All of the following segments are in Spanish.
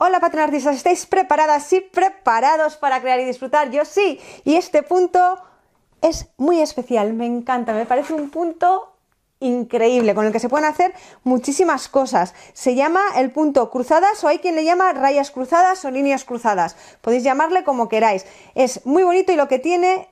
Hola artistas ¿estáis preparadas y preparados para crear y disfrutar? Yo sí, y este punto es muy especial, me encanta, me parece un punto increíble con el que se pueden hacer muchísimas cosas. Se llama el punto cruzadas o hay quien le llama rayas cruzadas o líneas cruzadas. Podéis llamarle como queráis. Es muy bonito y lo que tiene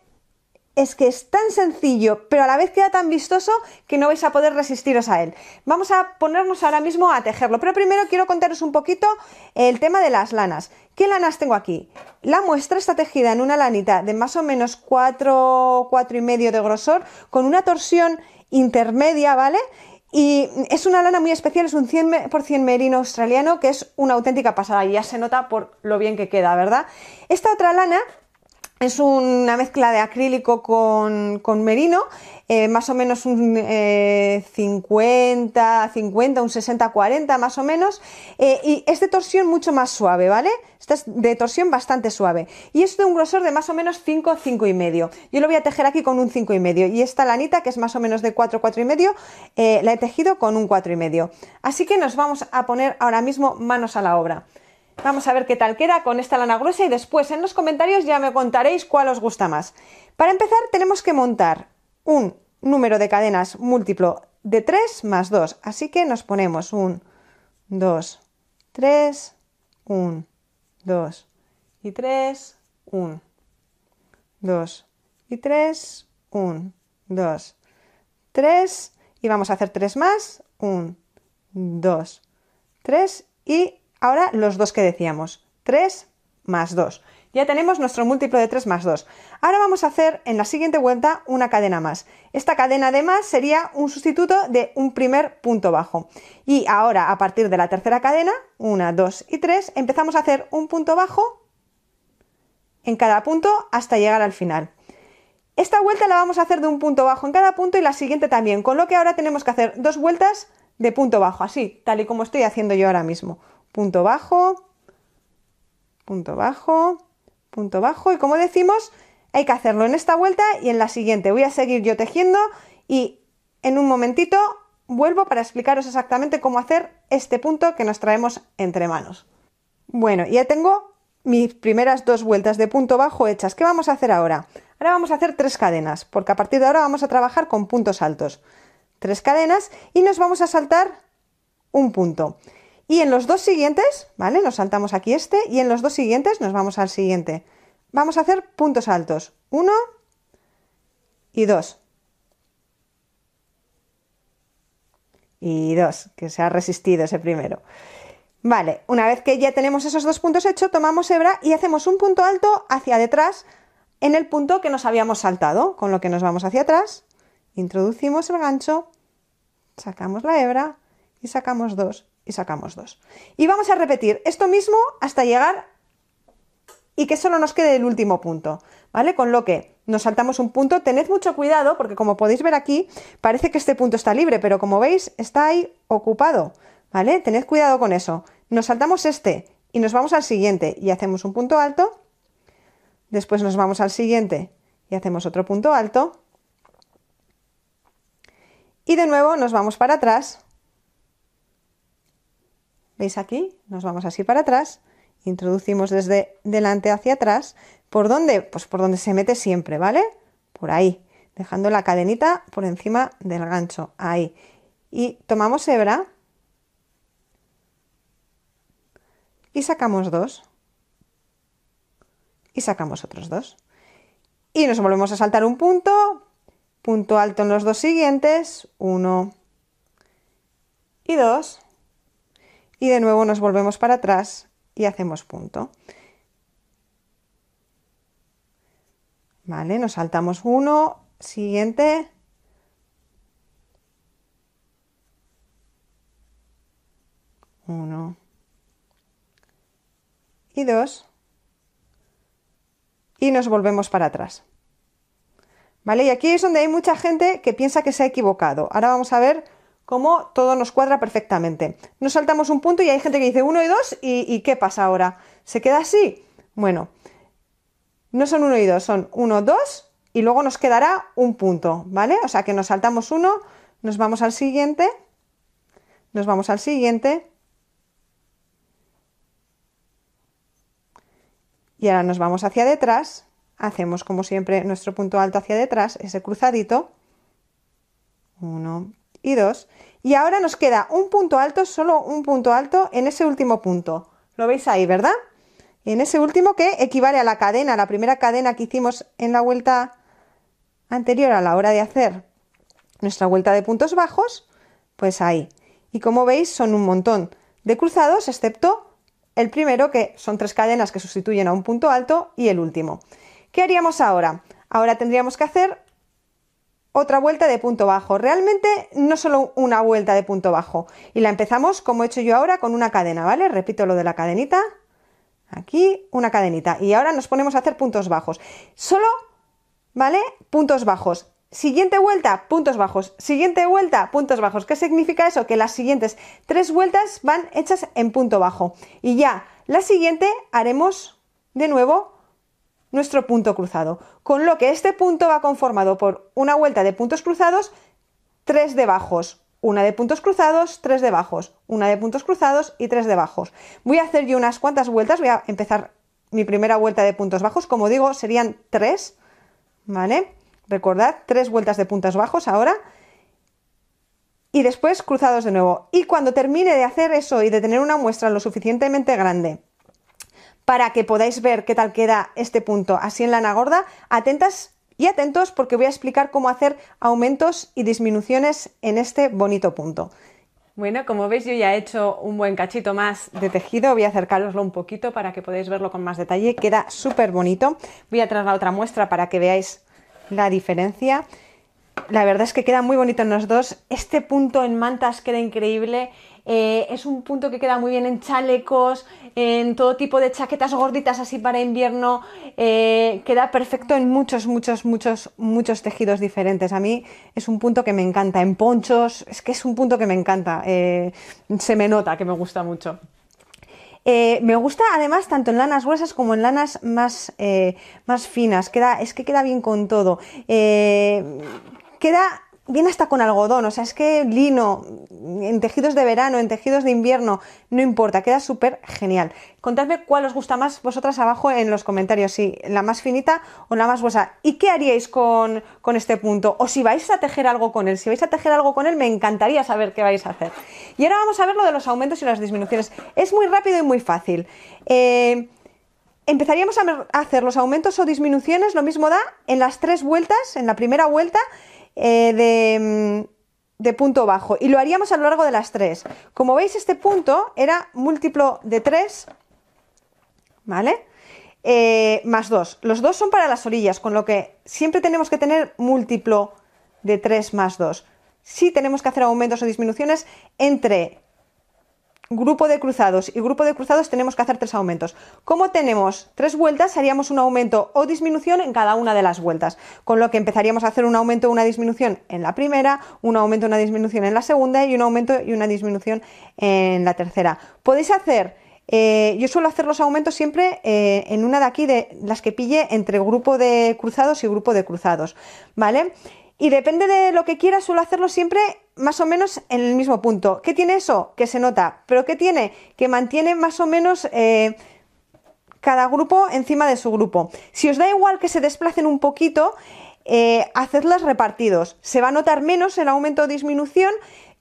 es que es tan sencillo, pero a la vez queda tan vistoso que no vais a poder resistiros a él. Vamos a ponernos ahora mismo a tejerlo, pero primero quiero contaros un poquito el tema de las lanas. ¿Qué lanas tengo aquí? La muestra está tejida en una lanita de más o menos 4, 4 y medio de grosor, con una torsión intermedia, ¿vale? Y es una lana muy especial, es un 100% merino australiano, que es una auténtica pasada y ya se nota por lo bien que queda, ¿verdad? Esta otra lana es una mezcla de acrílico con, merino, eh, más o menos un 50, eh, 50, un 60, 40 más o menos. Eh, y es de torsión mucho más suave, ¿vale? Esta es de torsión bastante suave. Y es de un grosor de más o menos 5, 5 y medio. Yo lo voy a tejer aquí con un 5 y medio. Y esta lanita, que es más o menos de 4, 4 y medio, la he tejido con un 4 y medio. Así que nos vamos a poner ahora mismo manos a la obra. Vamos a ver qué tal queda con esta lana gruesa y después en los comentarios ya me contaréis cuál os gusta más. Para empezar tenemos que montar un número de cadenas múltiplo de 3 más 2, así que nos ponemos 1 2, 3, 1, 2 y 3, 1, 2 y 3, 1, 2, 3 y vamos a hacer 3 más, 1, 2, 3 y Ahora los dos que decíamos, 3 más 2. Ya tenemos nuestro múltiplo de 3 más 2. Ahora vamos a hacer en la siguiente vuelta una cadena más. Esta cadena de más sería un sustituto de un primer punto bajo. Y ahora a partir de la tercera cadena, 1, 2 y 3, empezamos a hacer un punto bajo en cada punto hasta llegar al final. Esta vuelta la vamos a hacer de un punto bajo en cada punto y la siguiente también, con lo que ahora tenemos que hacer dos vueltas de punto bajo, así, tal y como estoy haciendo yo ahora mismo punto bajo, punto bajo, punto bajo. Y como decimos, hay que hacerlo en esta vuelta y en la siguiente. Voy a seguir yo tejiendo y en un momentito vuelvo para explicaros exactamente cómo hacer este punto que nos traemos entre manos. Bueno, ya tengo mis primeras dos vueltas de punto bajo hechas. ¿Qué vamos a hacer ahora? Ahora vamos a hacer tres cadenas, porque a partir de ahora vamos a trabajar con puntos altos. Tres cadenas y nos vamos a saltar un punto. Y en los dos siguientes, ¿vale? Nos saltamos aquí este y en los dos siguientes nos vamos al siguiente. Vamos a hacer puntos altos. uno y dos Y dos que se ha resistido ese primero. Vale, una vez que ya tenemos esos dos puntos hechos, tomamos hebra y hacemos un punto alto hacia detrás en el punto que nos habíamos saltado, con lo que nos vamos hacia atrás, introducimos el gancho, sacamos la hebra y sacamos dos y sacamos dos Y vamos a repetir esto mismo hasta llegar y que solo nos quede el último punto, ¿vale? Con lo que nos saltamos un punto, tened mucho cuidado porque como podéis ver aquí, parece que este punto está libre, pero como veis está ahí ocupado, ¿vale? Tened cuidado con eso. Nos saltamos este y nos vamos al siguiente y hacemos un punto alto, después nos vamos al siguiente y hacemos otro punto alto y de nuevo nos vamos para atrás ¿Veis aquí? Nos vamos así para atrás, introducimos desde delante hacia atrás. ¿Por dónde? Pues por donde se mete siempre, ¿vale? Por ahí, dejando la cadenita por encima del gancho, ahí. Y tomamos hebra y sacamos dos. Y sacamos otros dos. Y nos volvemos a saltar un punto, punto alto en los dos siguientes, uno y dos y de nuevo nos volvemos para atrás y hacemos punto. Vale, nos saltamos uno, siguiente. Uno. Y dos. Y nos volvemos para atrás. Vale, y aquí es donde hay mucha gente que piensa que se ha equivocado. Ahora vamos a ver como todo nos cuadra perfectamente. Nos saltamos un punto y hay gente que dice 1 y 2 y, ¿qué pasa ahora? ¿Se queda así? Bueno, no son 1 y 2, son 1, 2 y luego nos quedará un punto, ¿vale? O sea que nos saltamos uno, nos vamos al siguiente, nos vamos al siguiente y ahora nos vamos hacia detrás, hacemos como siempre nuestro punto alto hacia detrás, ese cruzadito, 1, y Y ahora nos queda un punto alto, solo un punto alto en ese último punto. Lo veis ahí, ¿verdad? En ese último que equivale a la cadena, la primera cadena que hicimos en la vuelta anterior a la hora de hacer nuestra vuelta de puntos bajos, pues ahí. Y como veis son un montón de cruzados, excepto el primero que son tres cadenas que sustituyen a un punto alto y el último. ¿Qué haríamos ahora? Ahora tendríamos que hacer otra vuelta de punto bajo. Realmente no solo una vuelta de punto bajo. Y la empezamos como he hecho yo ahora con una cadena, ¿vale? Repito lo de la cadenita. Aquí una cadenita. Y ahora nos ponemos a hacer puntos bajos. Solo, ¿vale? Puntos bajos. Siguiente vuelta, puntos bajos. Siguiente vuelta, puntos bajos. ¿Qué significa eso? Que las siguientes tres vueltas van hechas en punto bajo. Y ya, la siguiente haremos de nuevo nuestro punto cruzado. Con lo que este punto va conformado por una vuelta de puntos cruzados, tres de bajos, una de puntos cruzados, tres de bajos, una de puntos cruzados y tres de bajos. Voy a hacer yo unas cuantas vueltas, voy a empezar mi primera vuelta de puntos bajos, como digo, serían tres, ¿vale? Recordad, tres vueltas de puntos bajos ahora y después cruzados de nuevo. Y cuando termine de hacer eso y de tener una muestra lo suficientemente grande para que podáis ver qué tal queda este punto así en lana gorda. Atentas y atentos porque voy a explicar cómo hacer aumentos y disminuciones en este bonito punto. Bueno, como veis yo ya he hecho un buen cachito más de tejido, voy a acercaroslo un poquito para que podáis verlo con más detalle, queda súper bonito. Voy a traer la otra muestra para que veáis la diferencia la verdad es que queda muy bonito en los dos. Este punto en mantas queda increíble. Eh, es un punto que queda muy bien en chalecos, en todo tipo de chaquetas gorditas así para invierno. Eh, queda perfecto en muchos, muchos, muchos, muchos tejidos diferentes. A mí es un punto que me encanta. En ponchos, es que es un punto que me encanta. Eh, se me nota que me gusta mucho. me gusta además tanto en lanas gruesas como en lanas más, más finas. Queda, es que queda bien con todo queda bien hasta con algodón, o sea, es que lino, en tejidos de verano, en tejidos de invierno, no importa, queda súper genial. Contadme cuál os gusta más vosotras abajo en los comentarios, si la más finita o la más gruesa. ¿Y qué haríais con, este punto? O si vais a tejer algo con él, si vais a tejer algo con él, me encantaría saber qué vais a hacer. Y ahora vamos a ver lo de los aumentos y las disminuciones. Es muy rápido y muy fácil. Eh, empezaríamos a hacer los aumentos o disminuciones, lo mismo da en las tres vueltas, en la primera vuelta, eh, mm, de, punto bajo. Y lo haríamos a lo largo de las tres. Como veis, este punto era múltiplo de 3, ¿vale? Eh, más 2. Los dos son para las orillas, con lo que siempre tenemos que tener múltiplo de 3 más 2. si tenemos que hacer aumentos o disminuciones entre grupo de cruzados y grupo de cruzados tenemos que hacer tres aumentos. Como tenemos tres vueltas, haríamos un aumento o disminución en cada una de las vueltas, con lo que empezaríamos a hacer un aumento o una disminución en la primera, un aumento o una disminución en la segunda y un aumento y una disminución en la tercera. Podéis hacer... Eh, yo suelo hacer los aumentos siempre eh, en una de aquí de las que pille entre grupo de cruzados y grupo de cruzados, ¿vale? Y depende de lo que quieras, suelo hacerlo siempre más o menos en el mismo punto. ¿Qué tiene eso? Que se nota. ¿Pero qué tiene? Que mantiene más o menos eh, cada grupo encima de su grupo. Si os da igual que se desplacen un poquito, eh, hacedlas repartidos. Se va a notar menos el aumento o disminución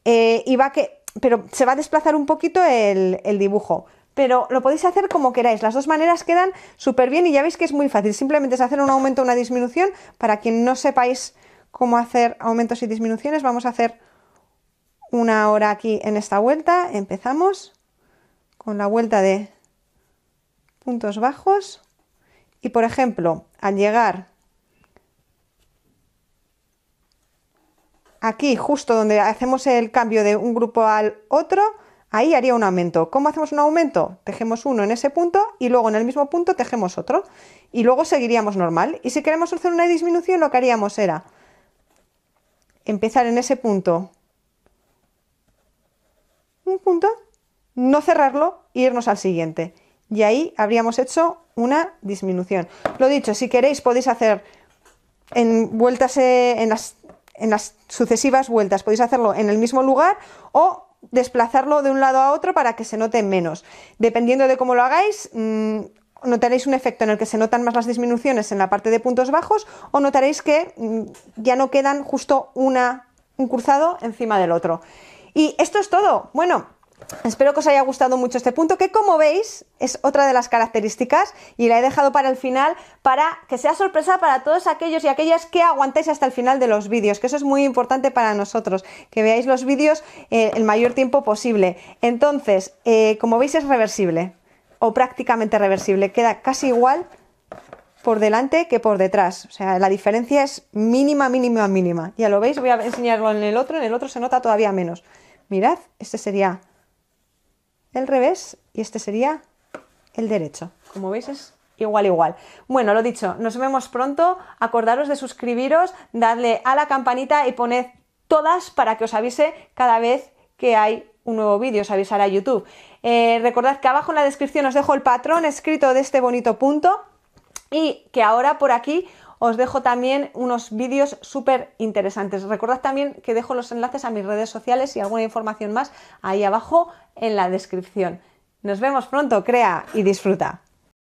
eh, y va que, pero se va a desplazar un poquito el, el dibujo pero lo podéis hacer como queráis. Las dos maneras quedan súper bien y ya veis que es muy fácil. Simplemente es hacer un aumento o una disminución. Para quien no sepáis cómo hacer aumentos y disminuciones, vamos a hacer una hora aquí en esta vuelta. Empezamos con la vuelta de puntos bajos. Y por ejemplo, al llegar aquí, justo donde hacemos el cambio de un grupo al otro, ahí haría un aumento. ¿Cómo hacemos un aumento? Tejemos uno en ese punto y luego en el mismo punto tejemos otro. Y luego seguiríamos normal. Y si queremos hacer una disminución, lo que haríamos era empezar en ese punto un punto, no cerrarlo e irnos al siguiente. Y ahí habríamos hecho una disminución. Lo dicho, si queréis podéis hacer en vueltas eh, en las, sucesivas vueltas, podéis hacerlo en el mismo lugar o desplazarlo de un lado a otro para que se note menos. Dependiendo de cómo lo hagáis, mm, notaréis un efecto en el que se notan más las disminuciones en la parte de puntos bajos o notaréis que mm, ya no quedan justo una, un cruzado encima del otro. Y esto es todo. Bueno, Espero que os haya gustado mucho este punto, que como veis es otra de las características y la he dejado para el final para que sea sorpresa para todos aquellos y aquellas que aguantéis hasta el final de los vídeos, que eso es muy importante para nosotros, que veáis los vídeos eh, el mayor tiempo posible. Entonces, eh, como veis es reversible o prácticamente reversible, queda casi igual por delante que por detrás. O sea, la diferencia es mínima, mínima, mínima. Ya lo veis, voy a enseñarlo en el otro, en el otro se nota todavía menos. Mirad, este sería el revés y este sería el derecho. Como veis es igual, igual. Bueno, lo dicho, nos vemos pronto. Acordaros de suscribiros, darle a la campanita y poned todas para que os avise cada vez que hay un nuevo vídeo, os avisará YouTube. Eh, recordad que abajo en la descripción os dejo el patrón escrito de este bonito punto y que ahora por aquí os dejo también unos vídeos súper interesantes. Recordad también que dejo los enlaces a mis redes sociales y alguna información más ahí abajo en la descripción. Nos vemos pronto, crea y disfruta.